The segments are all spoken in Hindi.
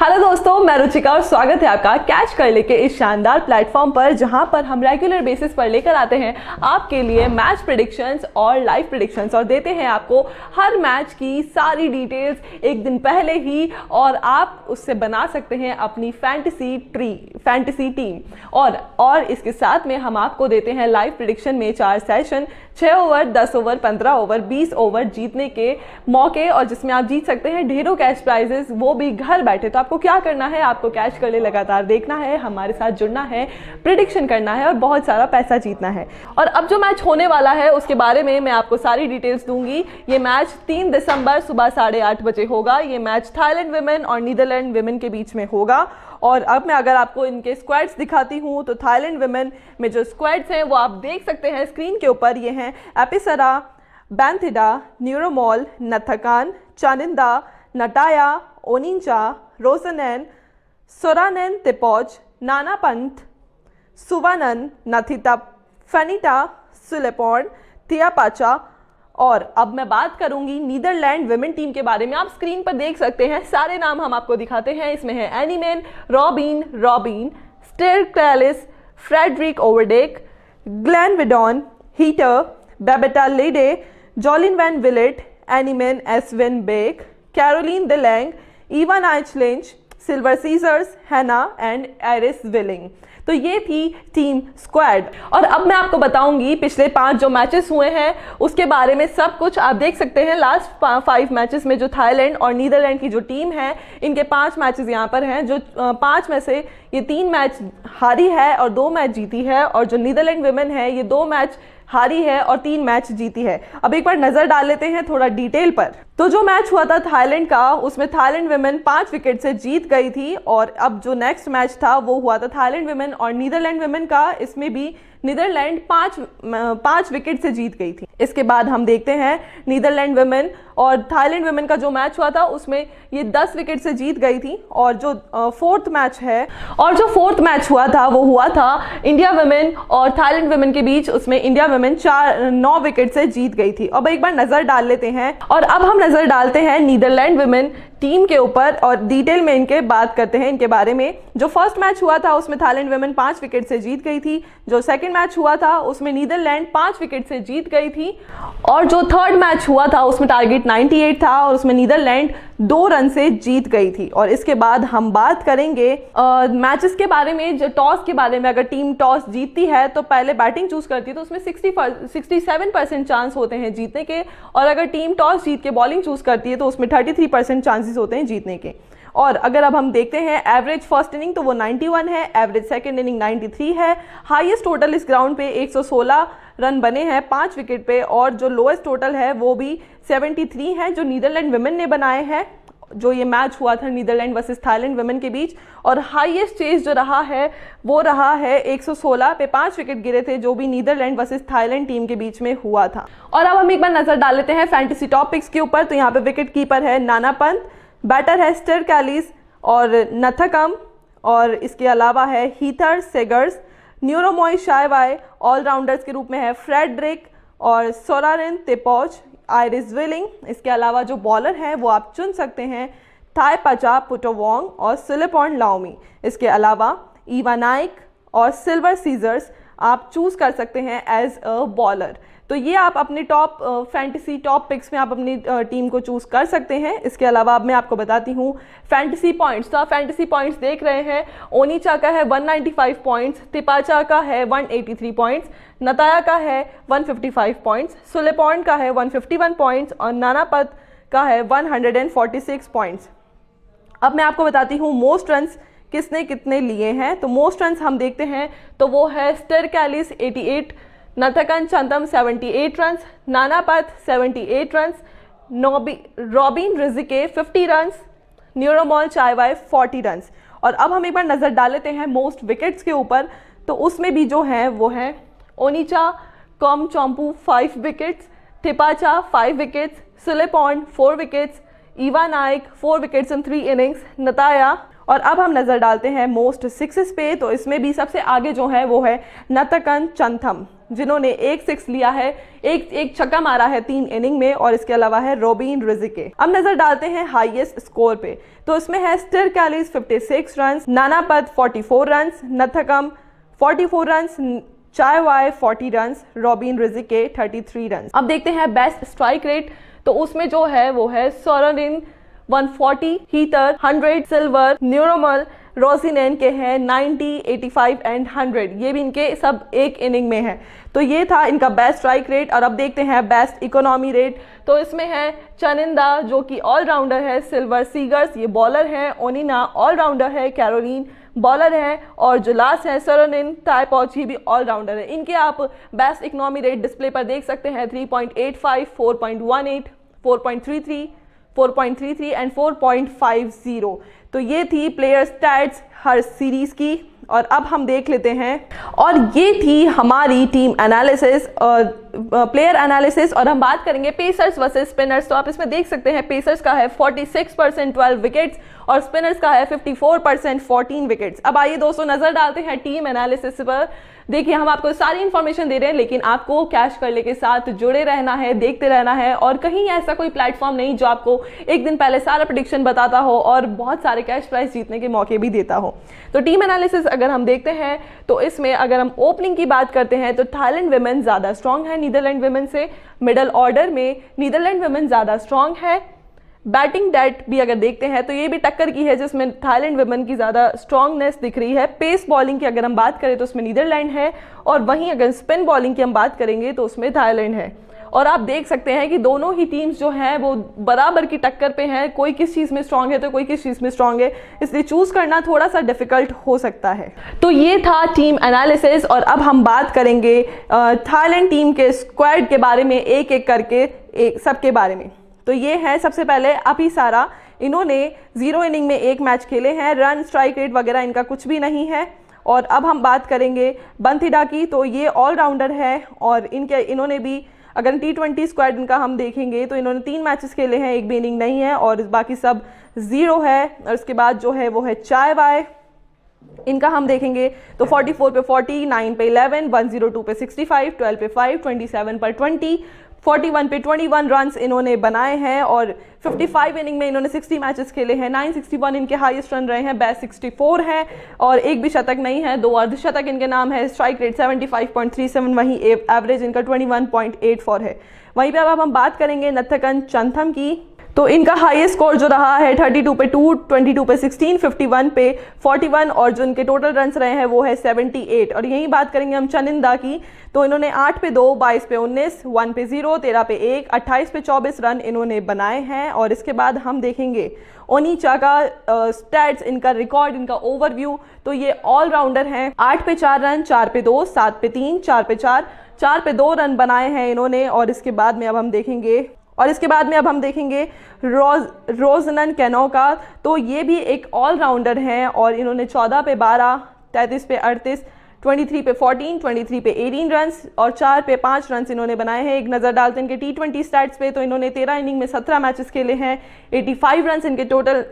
हेलो दोस्तों मैं रुचिका और स्वागत है आपका कैच कर लेके इस शानदार प्लेटफॉर्म पर जहां पर हम रेगुलर बेसिस पर लेकर आते हैं आपके लिए मैच प्रिडिक्शंस और लाइव प्रिडिक्शंस और देते हैं आपको हर मैच की सारी डिटेल्स एक दिन पहले ही और आप उससे बना सकते हैं अपनी फैंटसी ट्री फैंटसी टीम और और इसके साथ में हम आपको देते हैं लाइव प्रिडिक्शन में चार सेशन छः ओवर दस ओवर पंद्रह ओवर बीस ओवर जीतने के मौके और जिसमें आप जीत सकते हैं ढेरों कैश प्राइजेस वो भी घर बैठे तो आपको क्या करना है आपको कैश ले लगातार देखना है हमारे साथ जुड़ना है प्रिडिक्शन करना है और बहुत सारा पैसा जीतना है और अब जो मैच होने वाला है उसके बारे में मैं आपको सारी डिटेल्स दूंगी ये मैच तीन दिसंबर सुबह साढ़े आठ बजे होगा ये मैच थाईलैंड वेमेन और नीदरलैंड वेमेन के बीच में होगा और अब मैं अगर आपको इनके स्क्वाड्स दिखाती हूँ तो थाईलैंड वेमेन में जो स्क्वाड्स हैं वो आप देख सकते हैं स्क्रीन के ऊपर ये हैं एपिसरा बैंथिडा न्यूरोमॉल नथकान चानिंदा नटाया ओनिंचा रोसनैन सोरानैन तिपौच नाना पंथ सुवानन नथिता फनीटा सुलेपॉन थियापाचा और अब मैं बात करूंगी नीदरलैंड विमेन टीम के बारे में आप स्क्रीन पर देख सकते हैं सारे नाम हम आपको दिखाते हैं इसमें है एनीमेन Robine Robine Sterre Kalis Frederique Overdijk ग्लैन विडॉन Heather Babette Leede Jolien van Vliet एनीमेन एसविन बेक कैरोलिन लैंग इवन आइचलेंच Silver Siegers Hannah and Iris Zwilling तो ये थी टीम स्क्वाड और अब मैं आपको बताऊंगी पिछले पांच जो मैचेस हुए हैं उसके बारे में सब कुछ आप देख सकते हैं लास्ट फाइव मैचेस में जो थाईलैंड और नीदरलैंड की जो टीम है इनके पांच मैचेस यहाँ पर हैं जो पांच में से ये तीन मैच हारी है और दो मैच जीती है और जो नीदरलैंड वेमेन है ये दो मैच हारी है और तीन मैच जीती है अब एक बार नजर डाल लेते हैं थोड़ा डिटेल पर तो जो मैच हुआ था थाईलैंड का उसमें थाईलैंड वेमेन पांच विकेट से जीत गई थी और अब जो नेक्स्ट मैच था वो हुआ था थाईलैंड वेमेन और नीदरलैंड वेमेन का इसमें भी नीदरलैंड पांच पांच विकेट से जीत गई थी इसके बाद हम देखते हैं नीदरलैंड वेमेन और थाईलैंड वेमेन का जो मैच हुआ था उसमें ये दस विकेट से जीत गई थी और जो फोर्थ मैच है और जो फोर्थ मैच हुआ था वो हुआ था इंडिया वेमेन और थाईलैंड वेमेन के बीच उसमें इंडिया वेमेन चार नौ विकेट से जीत गई थी अब एक बार नज़र डाल लेते हैं और अब हम नज़र डालते हैं नीदरलैंड वेमेन टीम के ऊपर और डिटेल में इनके बात करते हैं इनके बारे में जो फर्स्ट मैच हुआ था उसमें थाईलैंड वेमेन पाँच विकेट से जीत गई थी जो सेकेंड मैच हुआ था उसमें नीदरलैंड पाँच विकेट से जीत गई थी और जो थर्ड मैच हुआ था उसमें टारगेट 98 था और उसमें नीदरलैंड दो रन से जीत गई थी और इसके बाद हम बात करेंगे मैचेस के बारे में जो टॉस के बारे में अगर टीम टॉस जीतती है तो पहले बैटिंग चूज करती है तो उसमें sixty sixty seven percent chance होते हैं जीतने के और अगर टीम टॉस जीत के बॉलिंग चूज करती है तो उसमें थर्टी थ्री परसेंट चांसेस होते हैं जीतने के और अगर अब हम देखते हैं एवरेज फर्स्ट इनिंग तो वो 91 है एवरेज सेकंड इनिंग 93 है हाईएस्ट टोटल इस ग्राउंड पे 116 रन बने हैं पांच विकेट पे और जो लोएस्ट टोटल है वो भी 73 है जो नीदरलैंड वुमेन ने बनाए हैं जो ये मैच हुआ था नीदरलैंड वर्सेस थाईलैंड वुमेन के बीच और हाईएस्ट चेज जो रहा है वो रहा है 116 पे पांच विकेट गिरे थे जो भी नीदरलैंड वर्सेस थाईलैंड टीम के बीच में हुआ था और अब हम एक बार नज़र डाल लेते हैं फैंटेसी टॉपिक्स के ऊपर तो यहाँ पे विकेट कीपर है नाना पंत बैटर है स्टर कैलिस और नथकम और इसके अलावा है हीथर सेगर्स न्यूरोमोय शायवाय ऑलराउंडर्स के रूप में है फ्रेडरिक और सोरारिन तेपौज आयरिस विलिंग इसके अलावा जो बॉलर हैं वो आप चुन सकते हैं थाय पचा पुटोवोंग और सिलिपॉन लाउमी इसके अलावा ईवा नाइक और सिल्वर सीजर्स आप चूज़ कर सकते हैं एज अ बॉलर तो ये आप अपने टॉप फैंटेसी टॉप पिक्स में आप अपनी टीम को चूज़ कर सकते हैं इसके अलावा अब मैं आपको बताती हूँ फैंटेसी पॉइंट्स तो आप फैंटेसी पॉइंट्स देख रहे हैं ओनीचा का है 195 पॉइंट्स तिपाचा का है 183 पॉइंट्स नताया का है 155 पॉइंट्स सुलेपॉन का है 151 पॉइंट्स और नानापत का है 146 पॉइंट्स अब मैं आपको बताती हूँ मोस्ट रनस किसने कितने लिए हैं तो मोस्ट रन हम देखते हैं तो वो है Sterre Kalis eighty eight Natthakan Chantam seventy eight runs Nannapat seventy eight runs नोबी Robine Rijke fifty runs Naruemol Chaiwai forty runs और अब हम एक बार नज़र डाल लेते हैं मोस्ट विकेट्स के ऊपर तो उसमें भी जो है वो है Onnicha Kamchomphu five wickets Thipatcha five wickets Suleeporn four wickets Eva नाइक four wickets in three innings Nattaya और अब हम नज़र डालते हैं मोस्ट सिक्सेस पे तो इसमें भी सबसे आगे जो है वो है नतकन चंथम जिन्होंने एक सिक्स लिया है एक एक छक्का मारा है तीन इनिंग में और इसके अलावा है रोबिन रिजिके अब नजर डालते हैं हाईएस्ट स्कोर पे तो इसमें है Sterre Kalis 56 run Nannapat 44 run Natthakan 44 run Chaiwai forty run Robine Rijke 33 run अब देखते हैं बेस्ट स्ट्राइक रेट तो उसमें जो है वो है सोरनिन 140 हीटर 100 सिल्वर न्यूरोमल रोजिनैन के हैं 90, 85 एंड 100 ये भी इनके सब एक इनिंग में है तो ये था इनका बेस्ट स्ट्राइक रेट और अब देखते हैं बेस्ट इकोनॉमी रेट तो इसमें है चनिंदा जो कि ऑलराउंडर है सिल्वर सीगर्स ये बॉलर हैं ओनिना ऑलराउंडर है कैरोलिन बॉलर है और जो लास्ट है सरोनिन टाइपॉच ही भी ऑलराउंडर है इनके आप बेस्ट इकोनॉमी रेट डिस्प्ले पर देख सकते हैं पॉइंट थ्री थ्री 4.33 एंड 4.50 तो ये थी प्लेयर स्टैट्स हर सीरीज़ की और अब हम देख लेते हैं और ये थी हमारी टीम एनालिसिस और प्लेयर एनालिसिस और हम बात करेंगे पेसर्स वर्सेस स्पिनर्स तो आप इसमें देख सकते हैं पेसर्स का है 46 परसेंट ट्वेल्व विकेट्स और स्पिनर्स का है 54 परसेंट फोर्टीन विकेट्स अब आइए दोस्तों नज़र डालते हैं टीम एनालिसिस पर देखिए हम आपको सारी इन्फॉर्मेशन दे रहे हैं लेकिन आपको कैश करले के साथ जुड़े रहना है देखते रहना है और कहीं ऐसा कोई प्लेटफॉर्म नहीं जो आपको एक दिन पहले सारा प्रडिक्शन बताता हो और बहुत सारे कैश प्राइस जीतने के मौके भी देता हो तो टीम एनालिसिस अगर हम देखते हैं तो इसमें अगर हम ओपनिंग की बात करते हैं तो थाईलैंड वेमेन ज़्यादा स्ट्रांग है नीदरलैंड वेमेन से मिडल ऑर्डर में नीदरलैंड वेमेन ज़्यादा स्ट्रांग है बैटिंग डेट भी अगर देखते हैं तो ये भी टक्कर की है जिसमें थाईलैंड वुमेन की ज़्यादा स्ट्रांगनेस दिख रही है पेस बॉलिंग की अगर हम बात करें तो उसमें नीदरलैंड है और वहीं अगर स्पिन बॉलिंग की हम बात करेंगे तो उसमें थाईलैंड है और आप देख सकते हैं कि दोनों ही टीम्स जो हैं वो बराबर की टक्कर पे हैं कोई किस चीज़ में स्ट्रांग है तो कोई किस चीज़ में स्ट्रांग है इसलिए चूज़ करना थोड़ा सा डिफिकल्ट हो सकता है तो ये था टीम एनालिसिस और अब हम बात करेंगे थाईलैंड टीम के स्क्वाड के बारे में एक एक करके एक सबके बारे में तो ये है सबसे पहले अभी सारा इन्होंने ज़ीरो इनिंग में एक मैच खेले हैं रन स्ट्राइक रेट वगैरह इनका कुछ भी नहीं है और अब हम बात करेंगे बंथिडा की तो ये ऑलराउंडर है और इनके इन्होंने भी अगर टी ट्वेंटी स्क्वाड इनका हम देखेंगे तो इन्होंने तीन मैचेस खेले हैं एक भी इनिंग नहीं है और बाकी सब ज़ीरो है और उसके बाद जो है वो है चाय वाय इनका हम देखेंगे तो 44 पे 40, 9 पे 11, 102 पे 65, 12 पे 5, 27 पर 20, 41 पे 21 रन्स इन्होंने बनाए हैं और 55 इनिंग में इन्होंने 60 मैचेस खेले हैं 961 इनके हाईएस्ट रन रहे हैं बेस्ट 64 है और एक भी शतक नहीं है दो अर्धशतक इनके नाम है स्ट्राइक रेट 75.37 वहीं एवरेज इनका 21.84 है वहीं पे अब हम बात करेंगे नथकन चंथम की तो इनका हाईएस्ट स्कोर जो रहा है 32 पे 2, 22 पे 16, 51 पे 41 और जो इनके टोटल रन्स रहे हैं वो है 78 और यही बात करेंगे हम चनिंदा की तो इन्होंने 8 पे 2, 22 पे 19, 1 पे 0, 13 पे 1, 28 पे 24 रन इन्होंने बनाए हैं और इसके बाद हम देखेंगे ओनीचा का स्टैट्स इनका रिकॉर्ड इनका ओवरव्यू तो ये ऑलराउंडर हैं आठ पे चार रन चार पे दो सात पे तीन चार पे चार चार पे दो रन बनाए हैं इन्होंने और इसके बाद में अब हम देखेंगे और इसके बाद में अब हम देखेंगे रोज रोजनन कैनो का तो ये भी एक ऑलराउंडर हैं और इन्होंने चौदह पे बारह तैंतीस पे अड़तीस 23 पे 14, 23 पे 18 रन और चार पे पाँच रन इन्होंने बनाए हैं एक नज़र डालते हैं इनके टी ट्वेंटी स्टैट्स पे तो इन्होंने तेरह इनिंग में सत्रह मैचेस खेले हैं 85 रन इनके टोटल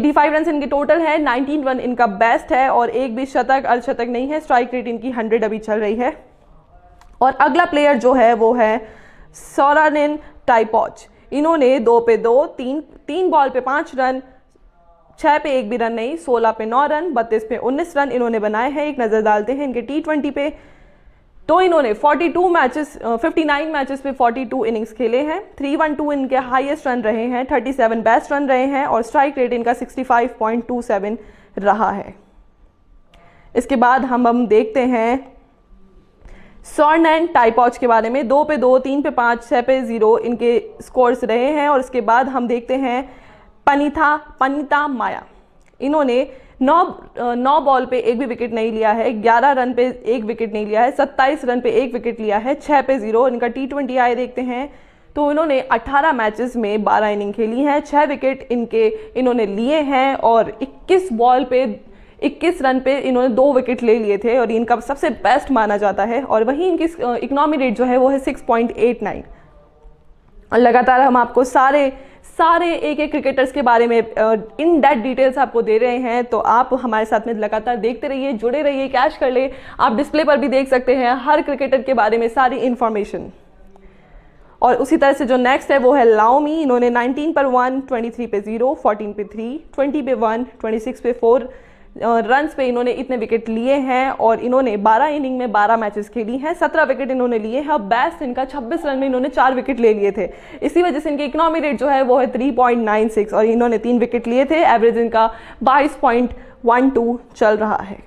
85 रन इनके टोटल है 19 रन इनका बेस्ट है और एक भी शतक अर्धशतक नहीं है स्ट्राइक रेट इनकी 100 अभी चल रही है और अगला प्लेयर जो है वो है सौरानिन टाइपॉच इन्होंने दो पे दो तीन तीन बॉल पे पाँच रन छः पे एक भी रन नहीं सोलह पे नौ रन बत्तीस पे उन्नीस रन इन्होंने बनाए हैं एक नज़र डालते हैं इनके टी ट्वेंटी पे तो इन्होंने 42 मैचेस 59 मैचेस पे 42 इनिंग्स खेले हैं 312 इनके हाईएस्ट रन रहे हैं 37 बेस्ट रन रहे हैं और स्ट्राइक रेट इनका 65.27 रहा है इसके बाद हम हम देखते हैं स्वर्ण एंड टाइपॉच के बारे में दो पे दो तीन पे पाँच छः पे ज़ीरो इनके स्कोर्स रहे हैं और इसके बाद हम देखते हैं पनीथा पनीता माया इन्होंने नौ नौ बॉल पे एक भी विकेट नहीं लिया है ग्यारह रन पे एक विकेट नहीं लिया है सत्ताईस रन पे एक विकेट लिया है छः पे ज़ीरो इनका टी ट्वेंटी आए देखते हैं तो इन्होंने 18 मैचेस में 12 इनिंग खेली हैं छः विकेट इनके इन्होंने लिए हैं और 21 बॉल पे इक्कीस रन पे इन्होंने दो विकेट ले लिए थे और इनका सबसे बेस्ट माना जाता है और वहीं इनकी इकोनॉमी रेट जो है वो है सिक्स पॉइंट एट और लगातार हम आपको सारे सारे एक एक क्रिकेटर्स के बारे में इन डेट डिटेल्स आपको दे रहे हैं तो आप हमारे साथ में लगातार देखते रहिए जुड़े रहिए कैश कर ले आप डिस्प्ले पर भी देख सकते हैं हर क्रिकेटर के बारे में सारी इन्फॉर्मेशन और उसी तरह से जो नेक्स्ट है वो है लाओमी इन्होंने 19 पर 1, 23 पे 0, 14 पे 3, 20 पे 1, 26 पे फोर रन पे इन्होंने इतने विकेट लिए हैं और इन्होंने 12 इनिंग में 12 मैचेस खेली हैं 17 विकेट इन्होंने लिए हैं और बेस्ट इनका 26 रन में इन्होंने चार विकेट ले लिए थे इसी वजह से इनके इकनॉमी रेट जो है वो है 3.96 और इन्होंने तीन विकेट लिए थे एवरेज इनका बाईस पॉइंट वन टू चल रहा है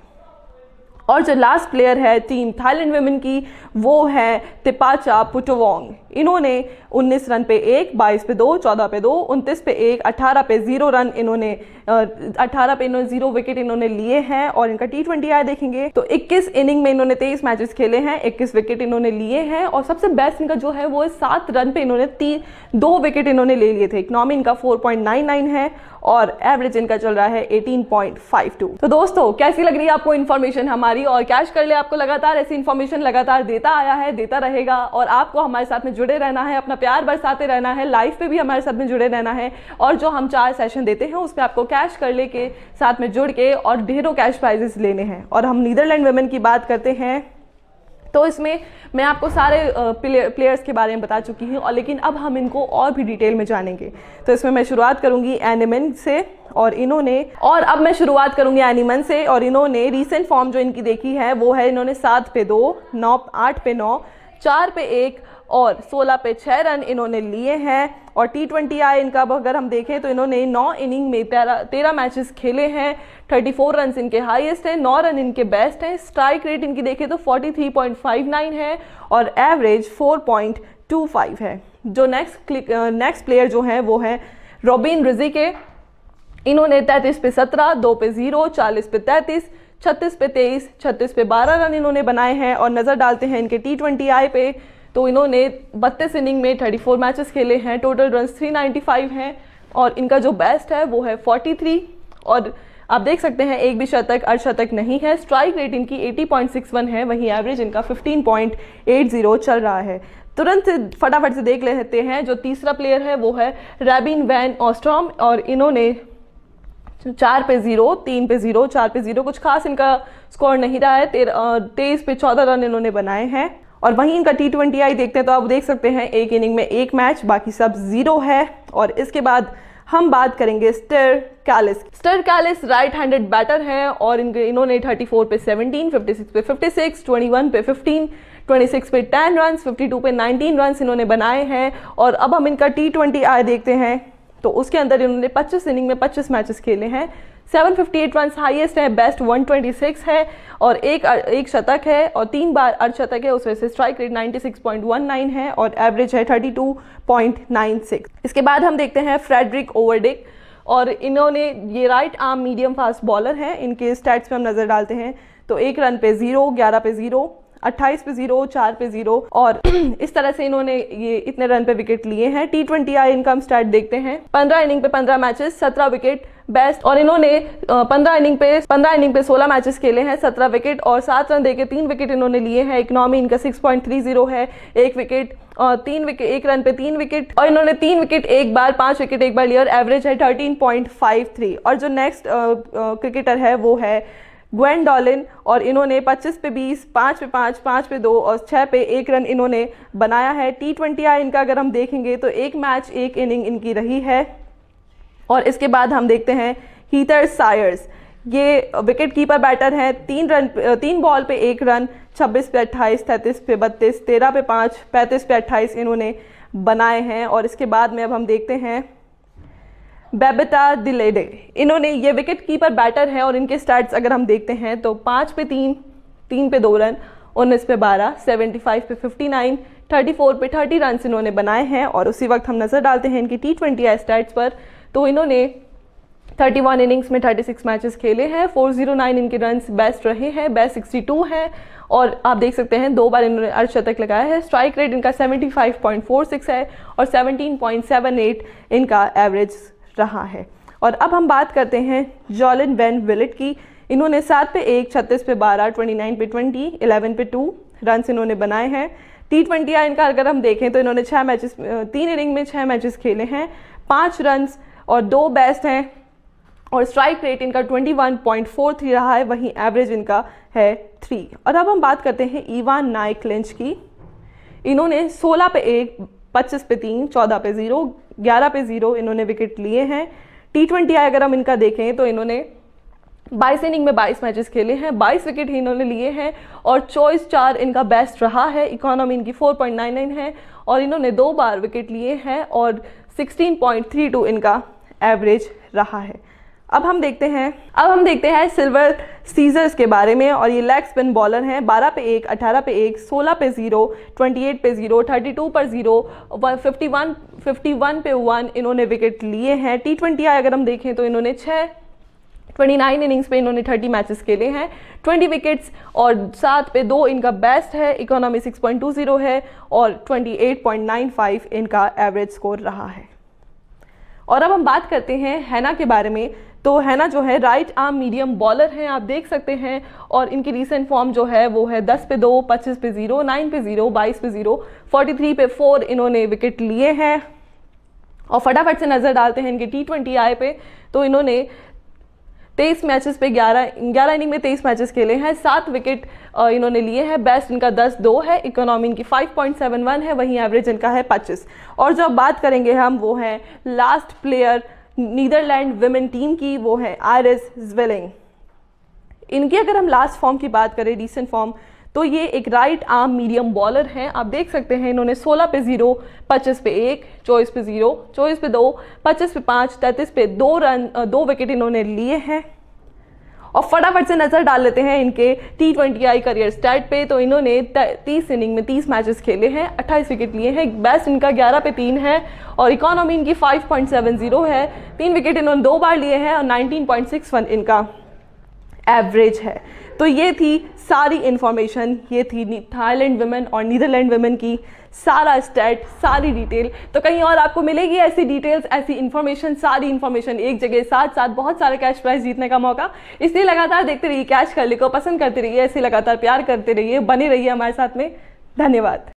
और जो लास्ट प्लेयर है टीम थाईलैंड वेमेन की वो है तिपाचा पुटोवोंग इन्होंने 19 रन पे एक 22 पे दो 14 पे दो 29 पे एक 18 पे जीरो रन इन्होंने 18 पे इन्होंने जीरो विकेट इन्होंने लिए हैं और इनका टी ट्वेंटी आया देखेंगे तो 21 इनिंग में इन्होंने 23 मैचेस खेले हैं 21 विकेट इन्होंने लिए हैं और सबसे बेस्ट इनका जो है वो सात रन पे इन्होंने तीन दो विकेट इन्होंने ले लिए थे इकनॉमी इनका फोर है और एवरेज इनका चल रहा है 18.52 तो दोस्तों कैसी लग रही है आपको इन्फॉर्मेशन हमारी और कैश कर ले आपको लगातार ऐसी इन्फॉर्मेशन लगातार देता आया है देता रहेगा और आपको हमारे साथ में जुड़े रहना है अपना प्यार बरसाते रहना है लाइफ पे भी हमारे साथ में जुड़े रहना है और जो हम चार सेशन देते हैं उसमें आपको कैश कर ले के साथ में जुड़ के और ढेरों कैश प्राइजेस लेने हैं और हम नीदरलैंड वेमेन की बात करते हैं तो इसमें मैं आपको सारे प्लेयर्स के बारे में बता चुकी हूँ और लेकिन अब हम इनको और भी डिटेल में जानेंगे तो इसमें मैं शुरुआत करूँगी एनिमन से और इन्होंने और अब मैं शुरुआत करूँगी एनिमन से और इन्होंने रिसेंट फॉर्म जो इनकी देखी है वो है इन्होंने सात पे दो नौ आठ पे नौ चार पे एक और 16 पे 6 रन इन्होंने लिए हैं और टी ट्वेंटी आई इनका अगर हम देखें तो इन्होंने 9 इनिंग में तेरह तेरह मैचेस खेले हैं 34 रन इनके हाईएस्ट हैं 9 रन इनके बेस्ट हैं स्ट्राइक रेट इनकी देखें तो 43.59 है और एवरेज 4.25 है जो नेक्स्ट नेक्स्ट प्लेयर जो हैं वो हैं रॉबिन रिजी के इन्होंने तैंतीस पे सत्रह दो पे ज़ीरो चालीस पे तैंतीस छत्तीस पे तेईस छत्तीस पे बारह रन इन्होंने बनाए हैं और नज़र डालते हैं इनके टी ट्वेंटी आई पे तो इन्होंने बत्तीस इनिंग में 34 मैचेस खेले हैं टोटल रन 395 हैं और इनका जो बेस्ट है वो है 43 और आप देख सकते हैं एक भी शतक अर्धशतक नहीं है स्ट्राइक रेट इनकी 80.61 है वहीं एवरेज इनका 15.80 चल रहा है तुरंत फटाफट से देख लेते हैं जो तीसरा प्लेयर है वो है रैबिन वैन ऑस्ट्रॉम और इन्होंने चार पे ज़ीरो तीन पे ज़ीरो चार पे ज़ीरो कुछ खास इनका स्कोर नहीं रहा है तेरह तेईस पे चौदह रन इन्होंने बनाए हैं और वहीं इनका टी ट्वेंटी आई देखते हैं तो आप देख सकते हैं एक इनिंग में एक मैच बाकी सब जीरो है और इसके बाद हम बात करेंगे Sterre Kalis Sterre Kalis right handed batter हैं और इनके इन्होंने 34 पे 17, 56 पे 56, 21 पे 15, 26 पे 10 रन 52 पे 19 रन इन्होंने बनाए हैं और अब हम इनका टी ट्वेंटी आई देखते हैं तो उसके अंदर इन्होंने 25 इनिंग में 25 मैचेस खेले हैं 758 रन हाईएस्ट है बेस्ट 126 है और एक एक शतक है और तीन बार अर्धशतक है उसमें से स्ट्राइक रेट 96.19 है और एवरेज है 32.96 इसके बाद हम देखते हैं फ्रेडरिक ओवरडिक और इन्होंने ये right arm medium fast bowler हैं इनके स्टैट्स पे हम नज़र डालते हैं तो एक रन पे ज़ीरो ग्यारह पे ज़ीरो अट्ठाईस पे जीरो चार पे जीरो और इस तरह से इन्होंने ये इतने रन पे विकेट लिए हैं टी ट्वेंटी आई इनकम स्टैट देखते हैं पंद्रह इनिंग पे पंद्रह मैचेस सत्रह विकेट बेस्ट और इन्होंने पंद्रह इनिंग पे पंद्रह इनिंग पे सोलह मैचेस खेले हैं सत्रह विकेट और सात रन देके तीन विकेट इन्होंने लिए हैं इकनॉमी इनका सिक्स पॉइंट थ्री जीरो है एक विकेट और तीन विकेट एक रन पे तीन विकेट और इन्होंने तीन विकेट एक बार पांच विकेट एक बार लिया और एवरेज है थर्टीन पॉइंट फाइव थ्री और जो नेक्स्ट क्रिकेटर है वो है ग्वेन डॉलिन और इन्होंने 25 पे 20, 5 पे 5, 5 पे 2 और 6 पे एक रन इन्होंने बनाया है टी ट्वेंटी आई इनका अगर हम देखेंगे तो एक मैच एक इनिंग इनकी रही है और इसके बाद हम देखते हैं हीटर सायर्स ये विकेट कीपर बैटर हैं तीन रन तीन बॉल पे एक रन 26 पे 28, 33 पे 32, 13 पे 5, 35 पे 28 इन्होंने बनाए हैं और इसके बाद में अब हम देखते हैं बेबिता दिलेडे इन्होंने ये विकेट कीपर बैटर हैं और इनके स्टैट्स अगर हम देखते हैं तो पाँच पे तीन तीन पे दो रन उन्नीस पे बारह सेवेंटी फाइव पे फिफ्टी नाइन थर्टी फोर पे थर्टी रन इन्होंने बनाए हैं और उसी वक्त हम नज़र डालते हैं इनकी टी ट्वेंटी स्टैट्स पर तो इन्होंने 31 इनिंग्स में 36 मैचेस खेले हैं 409 इनके रन बेस्ट रहे हैं बेस्ट 62 हैं और आप देख सकते हैं दो बार इन्होंने अर्धशतक लगाया है स्ट्राइक रेट इनका 75.46 है और 17.78 इनका एवरेज रहा है और अब हम बात करते हैं जॉलिन बेन विलिट की इन्होंने सात पे एक छत्तीस पे बारह ट्वेंटी नाइन पे ट्वेंटी इलेवन पे टू रन इन्होंने बनाए हैं टी ट्वेंटी इनका अगर हम देखें तो इन्होंने छः मैचेस तीन इनिंग में छः मैचेस खेले हैं पाँच रन्स और दो बेस्ट हैं और स्ट्राइक रेट इनका 21.43 रहा है वहीं एवरेज इनका है थ्री और अब हम बात करते हैं ईवान नाइक लिंच की इन्होंने 16 पे एक 25 पे तीन 14 पे ज़ीरो 11 पे ज़ीरो इन्होंने विकेट लिए हैं टी ट्वेंटी आई अगर हम इनका देखें तो इन्होंने बाईस इनिंग में बाईस मैचेस खेले हैं बाईस विकेट ही इन्होंने लिए हैं और चॉइस चार इनका बेस्ट रहा है इकोनॉमी इनकी 4.99 है और इन्होंने दो बार विकेट लिए हैं और 16.32 इनका एवरेज रहा है अब हम देखते हैं अब हम देखते हैं सिल्वर सीजर्स के बारे में और ये लेग स्पिन बॉलर हैं 12 पे एक 18 पे एक 16 पे ज़ीरो 28 पे ज़ीरो 32 पर ज़ीरो 51 51 पे वन इन्होंने विकेट लिए हैं टी ट्वेंटी अगर हम देखें तो इन्होंने छः 29 इनिंग्स पे इन्होंने 30 मैचेस खेले हैं 20 विकेट्स और सात पे दो इनका बेस्ट है इकोनॉमी 6.20 है और 28.95 इनका एवरेज स्कोर रहा है और अब हम बात करते हैं हैना के बारे में तो हैना जो है राइट आर्म मीडियम बॉलर हैं आप देख सकते हैं और इनकी रिसेंट फॉर्म जो है वो है 10 पे दो 25 पे ज़ीरो 9 पे ज़ीरो 22 पे ज़ीरो 43 पे फोर इन्होंने विकेट लिए हैं और फटाफट से नज़र डालते हैं इनके टी ट्वेंटी आई पे तो इन्होंने तेईस मैचेस पे ग्यारह ग्यारह इनिंग में तेईस मैचेस खेले हैं सात विकेट इन्होंने लिए हैं बेस्ट इनका दस दो है इकोनॉमी इनकी फाइव पॉइंट सेवन वन है वहीं एवरेज इनका है पच्चीस और जो बात करेंगे हम वो हैं last player Netherlands women team की वो है आर एस ज्वेलिंग इनकी अगर हम लास्ट फॉर्म की बात करें रिसेंट फॉर्म तो ये एक राइट आर्म मीडियम बॉलर हैं आप देख सकते हैं इन्होंने 16 पे जीरो 25 पे एक 24 पे जीरो 24 पे दो 25 पे पाँच तैंतीस पे दो रन दो विकेट इन्होंने लिए हैं और फटाफट से नज़र डाल लेते हैं इनके T twenty I career stats पे तो इन्होंने तीस इनिंग में तीस मैचेस खेले हैं अट्ठाईस विकेट लिए हैं बेस्ट इनका ग्यारह पे तीन है और इकोनॉमी इनकी फाइव पॉइंट सेवन जीरो है तीन विकेट इन्होंने दो बार लिए हैं और नाइनटीन पॉइंट सिक्स वन इनका एवरेज है तो ये थी सारी इन्फॉर्मेशन ये थी थाईलैंड वुमेन और नीदरलैंड वुमेन की सारा स्टेट सारी डिटेल तो कहीं और आपको मिलेगी ऐसी डिटेल्स ऐसी इन्फॉर्मेशन सारी इन्फॉर्मेशन एक जगह साथ साथ बहुत सारे कैश प्राइज जीतने का मौका इसलिए लगातार देखते रहिए कैश कर को पसंद करते रहिए ऐसे लगातार प्यार करते रहिए बने रहिए हमारे साथ में धन्यवाद